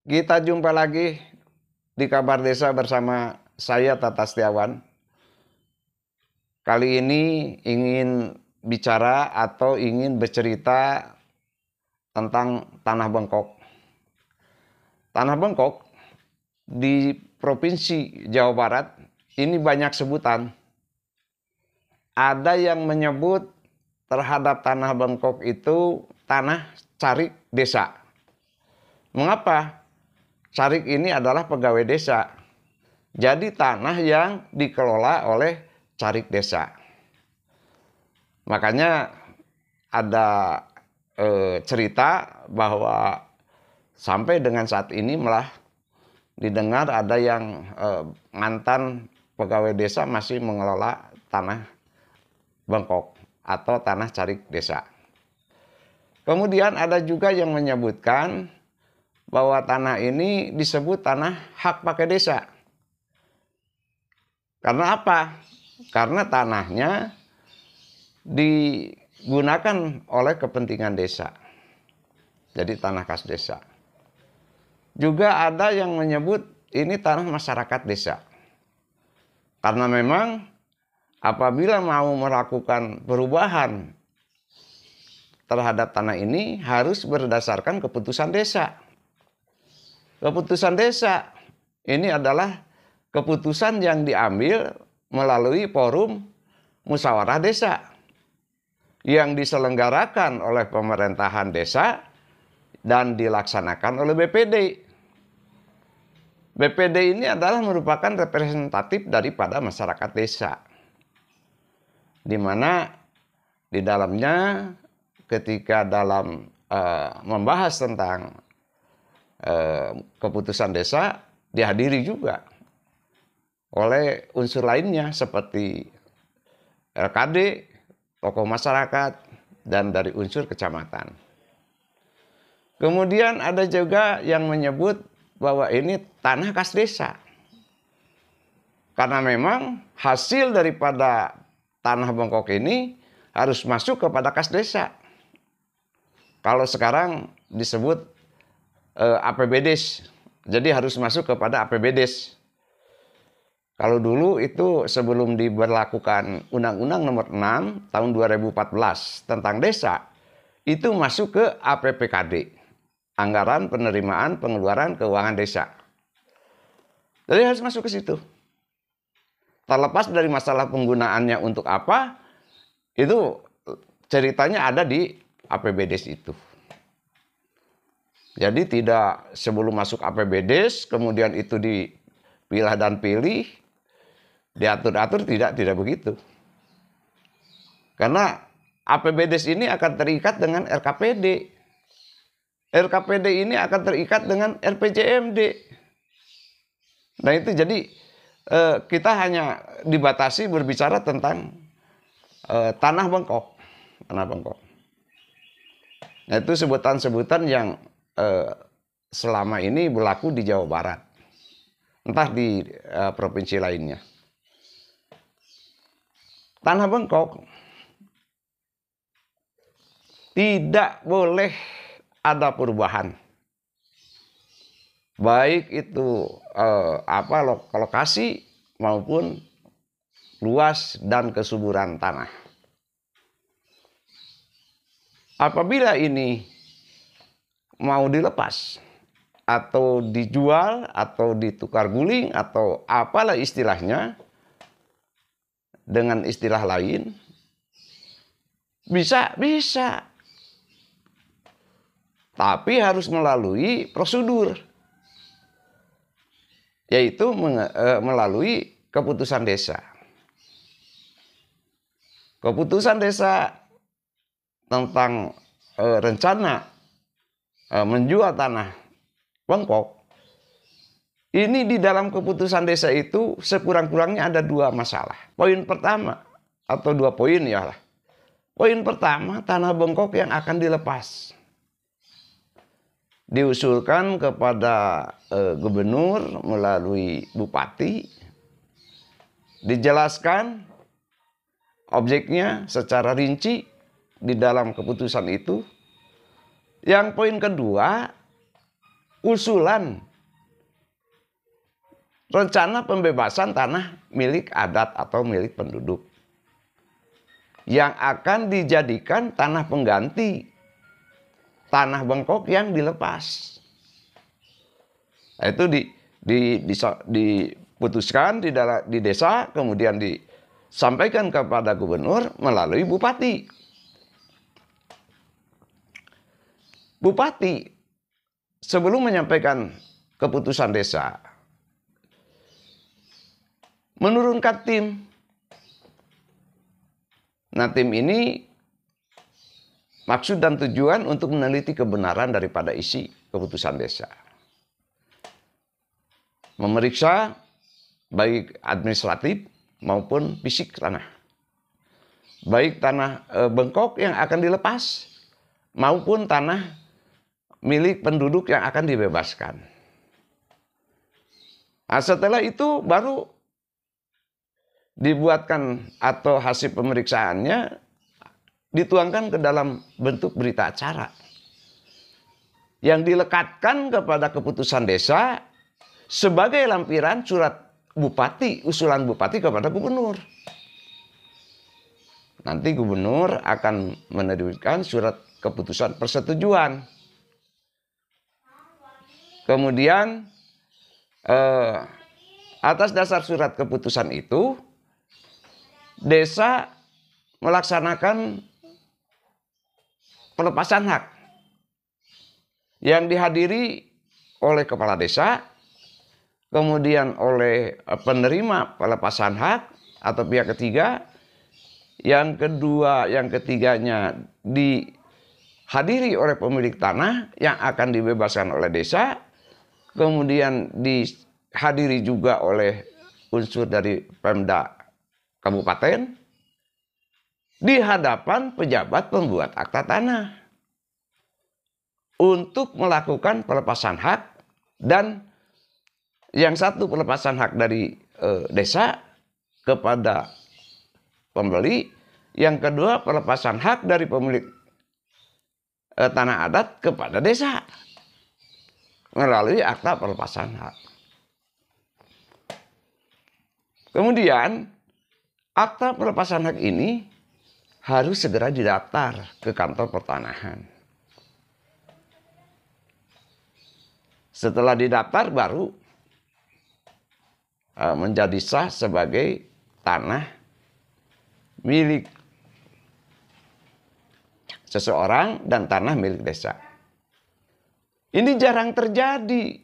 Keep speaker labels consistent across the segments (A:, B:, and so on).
A: Kita jumpa lagi di Kabar Desa bersama saya Tata Setiawan. Kali ini ingin bicara atau ingin bercerita tentang tanah bengkok. Tanah bengkok di Provinsi Jawa Barat ini banyak sebutan. Ada yang menyebut terhadap tanah bengkok itu tanah carik desa. Mengapa? Sarik ini adalah pegawai desa. Jadi tanah yang dikelola oleh Sarik desa. Makanya ada e, cerita bahwa sampai dengan saat ini malah didengar ada yang e, mantan pegawai desa masih mengelola tanah bengkok atau tanah carik desa. Kemudian ada juga yang menyebutkan bahwa tanah ini disebut tanah hak pakai desa. Karena apa? Karena tanahnya digunakan oleh kepentingan desa. Jadi tanah khas desa. Juga ada yang menyebut ini tanah masyarakat desa. Karena memang apabila mau melakukan perubahan terhadap tanah ini harus berdasarkan keputusan desa. Keputusan desa ini adalah keputusan yang diambil melalui forum musyawarah desa yang diselenggarakan oleh pemerintahan desa dan dilaksanakan oleh BPD. BPD ini adalah merupakan representatif daripada masyarakat desa, di mana di dalamnya ketika dalam uh, membahas tentang Eh, keputusan desa dihadiri juga oleh unsur lainnya seperti LKD, tokoh masyarakat, dan dari unsur kecamatan. Kemudian ada juga yang menyebut bahwa ini tanah kas desa. Karena memang hasil daripada tanah bongkok ini harus masuk kepada kas desa. Kalau sekarang disebut eh, APBDes. Jadi harus masuk kepada APBDes. Kalau dulu itu sebelum diberlakukan Undang-Undang Nomor 6 tahun 2014 tentang desa itu masuk ke APPKD, Anggaran Penerimaan Pengeluaran Keuangan Desa. Jadi harus masuk ke situ. Terlepas dari masalah penggunaannya untuk apa, itu ceritanya ada di APBDes itu. Jadi tidak sebelum masuk APBD, kemudian itu dipilah dan pilih, diatur-atur tidak, tidak begitu. Karena APBD ini akan terikat dengan RKPD. RKPD ini akan terikat dengan RPJMD. Nah itu jadi eh, kita hanya dibatasi berbicara tentang eh, tanah bengkok, Tanah bengkok. Nah, itu sebutan-sebutan yang eh, selama ini berlaku di Jawa Barat, entah di eh, provinsi lainnya. Tanah bengkok tidak boleh ada perubahan. Baik itu eh, apa lokasi maupun luas dan kesuburan tanah. Apabila ini mau dilepas atau dijual atau ditukar guling atau apalah istilahnya dengan istilah lain bisa bisa tapi harus melalui prosedur yaitu e, melalui keputusan desa keputusan desa tentang e, rencana Eh, menjual tanah bengkok. Ini di dalam keputusan desa itu sekurang-kurangnya ada dua masalah. Poin pertama atau dua poin ya lah. Poin pertama tanah bengkok yang akan dilepas diusulkan kepada e, gubernur melalui bupati dijelaskan objeknya secara rinci di dalam keputusan itu yang poin kedua, usulan rencana pembebasan tanah milik adat atau milik penduduk yang akan dijadikan tanah pengganti tanah bengkok yang dilepas. Nah, itu di, di, di, diputuskan di, di desa, kemudian disampaikan kepada gubernur melalui bupati. Bupati sebelum menyampaikan keputusan desa menurunkan tim. Nah, tim ini maksud dan tujuan untuk meneliti kebenaran daripada isi keputusan desa. Memeriksa baik administratif maupun fisik tanah. Baik tanah eh, bengkok yang akan dilepas maupun tanah milik penduduk yang akan dibebaskan. Nah, setelah itu baru dibuatkan atau hasil pemeriksaannya dituangkan ke dalam bentuk berita acara yang dilekatkan kepada keputusan desa sebagai lampiran surat bupati, usulan bupati kepada gubernur. Nanti gubernur akan menerbitkan surat keputusan persetujuan Kemudian eh, atas dasar surat keputusan itu desa melaksanakan pelepasan hak yang dihadiri oleh kepala desa, kemudian oleh eh, penerima pelepasan hak atau pihak ketiga, yang kedua, yang ketiganya dihadiri oleh pemilik tanah yang akan dibebaskan oleh desa, kemudian dihadiri juga oleh unsur dari Pemda Kabupaten di hadapan pejabat pembuat akta tanah untuk melakukan pelepasan hak dan yang satu pelepasan hak dari e, desa kepada pembeli, yang kedua pelepasan hak dari pemilik e, tanah adat kepada desa melalui akta pelepasan hak. Kemudian, akta pelepasan hak ini harus segera didaftar ke kantor pertanahan. Setelah didaftar baru e, menjadi sah sebagai tanah milik seseorang dan tanah milik desa. Ini jarang terjadi.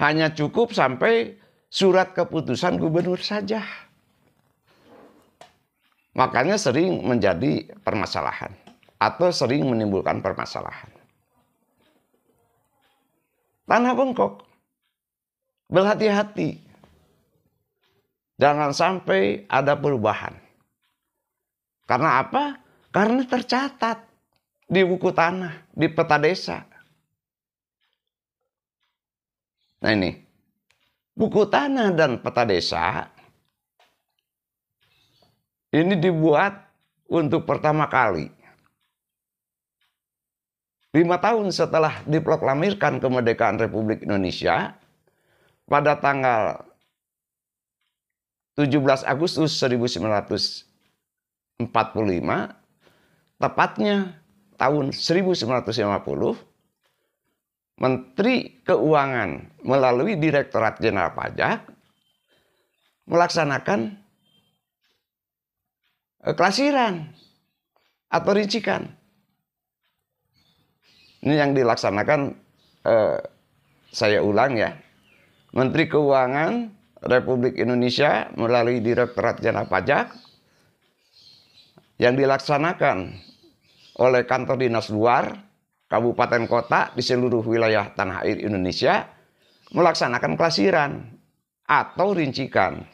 A: Hanya cukup sampai surat keputusan gubernur saja. Makanya sering menjadi permasalahan atau sering menimbulkan permasalahan. Tanah bengkok. Berhati-hati. Jangan sampai ada perubahan. Karena apa? Karena tercatat di buku tanah, di peta desa. Nah ini, buku tanah dan peta desa ini dibuat untuk pertama kali. Lima tahun setelah diproklamirkan kemerdekaan Republik Indonesia, pada tanggal 17 Agustus 1945, tepatnya tahun 1950, Menteri Keuangan melalui Direktorat Jenderal Pajak melaksanakan eh, klasiran atau rincikan. Ini yang dilaksanakan eh, saya ulang ya. Menteri Keuangan Republik Indonesia melalui Direktorat Jenderal Pajak yang dilaksanakan oleh kantor dinas luar kabupaten kota di seluruh wilayah tanah air Indonesia melaksanakan klasiran atau rincikan.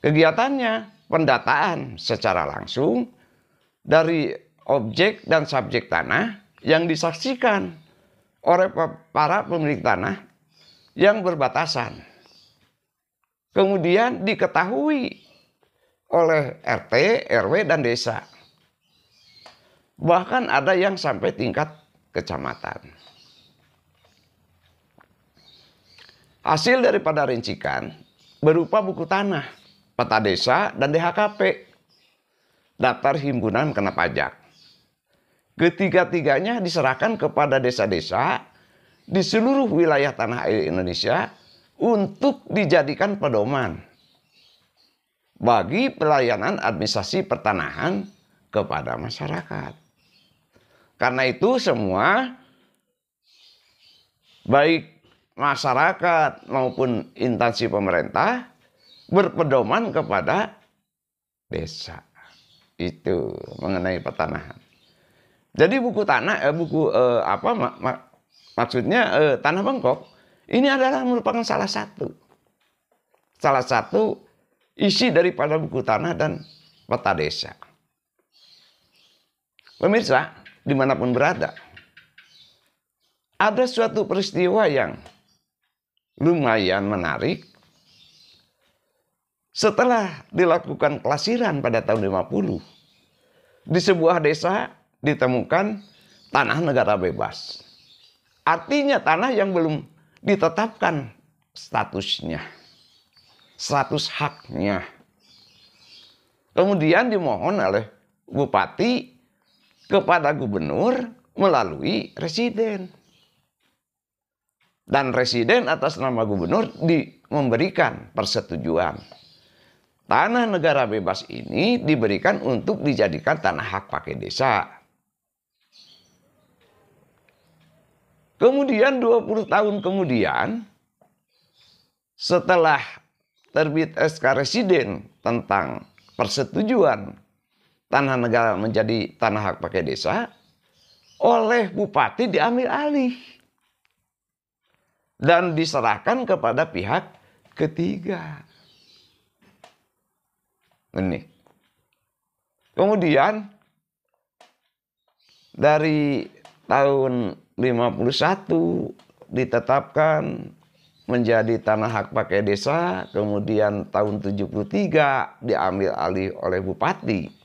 A: Kegiatannya pendataan secara langsung dari objek dan subjek tanah yang disaksikan oleh para pemilik tanah yang berbatasan. Kemudian diketahui oleh RT, RW, dan desa. Bahkan ada yang sampai tingkat kecamatan. Hasil daripada rincikan berupa buku tanah, peta desa, dan DHKP, daftar himpunan kena pajak. Ketiga-tiganya diserahkan kepada desa-desa di seluruh wilayah tanah air Indonesia untuk dijadikan pedoman bagi pelayanan administrasi pertanahan kepada masyarakat. Karena itu semua baik masyarakat maupun instansi pemerintah berpedoman kepada desa. Itu mengenai pertanahan. Jadi buku tanah eh, buku eh, apa mak, mak, maksudnya eh, tanah bengkok ini adalah merupakan salah satu salah satu isi daripada buku tanah dan peta desa. Pemirsa, dimanapun berada. Ada suatu peristiwa yang lumayan menarik. Setelah dilakukan kelasiran pada tahun 50, di sebuah desa ditemukan tanah negara bebas. Artinya tanah yang belum ditetapkan statusnya, status haknya. Kemudian dimohon oleh bupati kepada gubernur melalui residen. Dan residen atas nama gubernur di, memberikan persetujuan. Tanah negara bebas ini diberikan untuk dijadikan tanah hak pakai desa. Kemudian 20 tahun kemudian setelah terbit SK residen tentang persetujuan tanah negara menjadi tanah hak pakai desa oleh bupati diambil alih dan diserahkan kepada pihak ketiga. Ini. Kemudian dari tahun 51 ditetapkan menjadi tanah hak pakai desa, kemudian tahun 73 diambil alih oleh bupati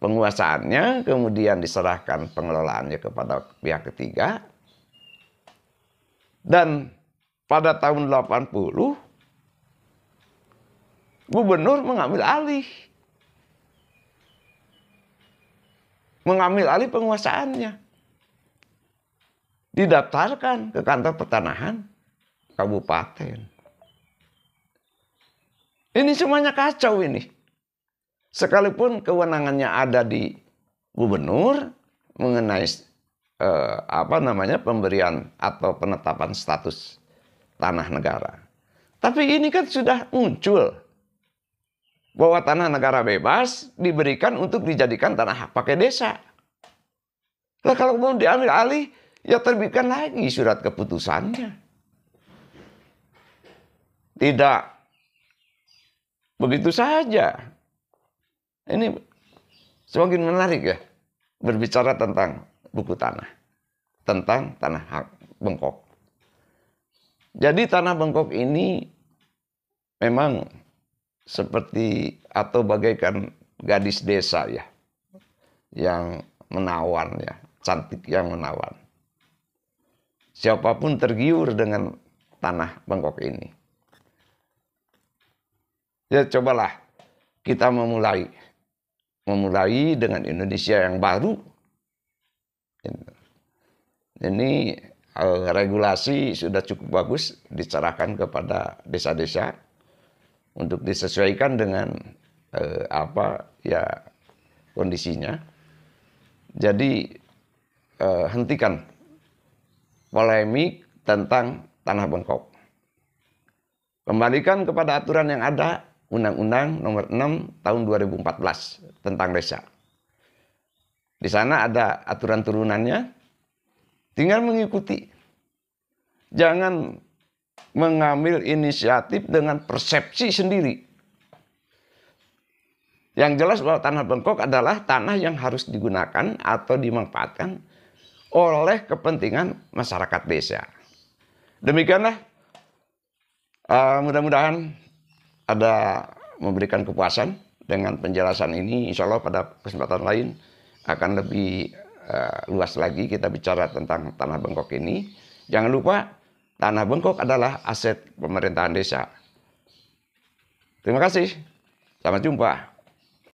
A: penguasaannya, kemudian diserahkan pengelolaannya kepada pihak ketiga. Dan pada tahun 80, gubernur mengambil alih. Mengambil alih penguasaannya. Didaftarkan ke kantor pertanahan kabupaten. Ini semuanya kacau ini. Sekalipun kewenangannya ada di gubernur mengenai eh, apa namanya pemberian atau penetapan status tanah negara. Tapi ini kan sudah muncul bahwa tanah negara bebas diberikan untuk dijadikan tanah hak pakai desa. Lah kalau mau diambil alih, ya terbitkan lagi surat keputusannya. Tidak begitu saja ini semakin menarik ya berbicara tentang buku tanah, tentang tanah hak Bengkok. Jadi tanah Bengkok ini memang seperti atau bagaikan gadis desa ya yang menawan ya, cantik yang menawan. Siapapun tergiur dengan tanah bengkok ini. Ya cobalah kita memulai memulai dengan Indonesia yang baru. Ini eh, regulasi sudah cukup bagus dicerahkan kepada desa-desa untuk disesuaikan dengan eh, apa ya kondisinya. Jadi eh, hentikan polemik tentang tanah bengkok. Kembalikan kepada aturan yang ada Undang-Undang Nomor 6 Tahun 2014 tentang desa. Di sana ada aturan turunannya, tinggal mengikuti. Jangan mengambil inisiatif dengan persepsi sendiri. Yang jelas bahwa tanah bengkok adalah tanah yang harus digunakan atau dimanfaatkan oleh kepentingan masyarakat desa. Demikianlah, uh, mudah-mudahan ada memberikan kepuasan dengan penjelasan ini. Insya Allah pada kesempatan lain akan lebih uh, luas lagi kita bicara tentang tanah bengkok ini. Jangan lupa tanah bengkok adalah aset pemerintahan desa. Terima kasih. Sampai jumpa.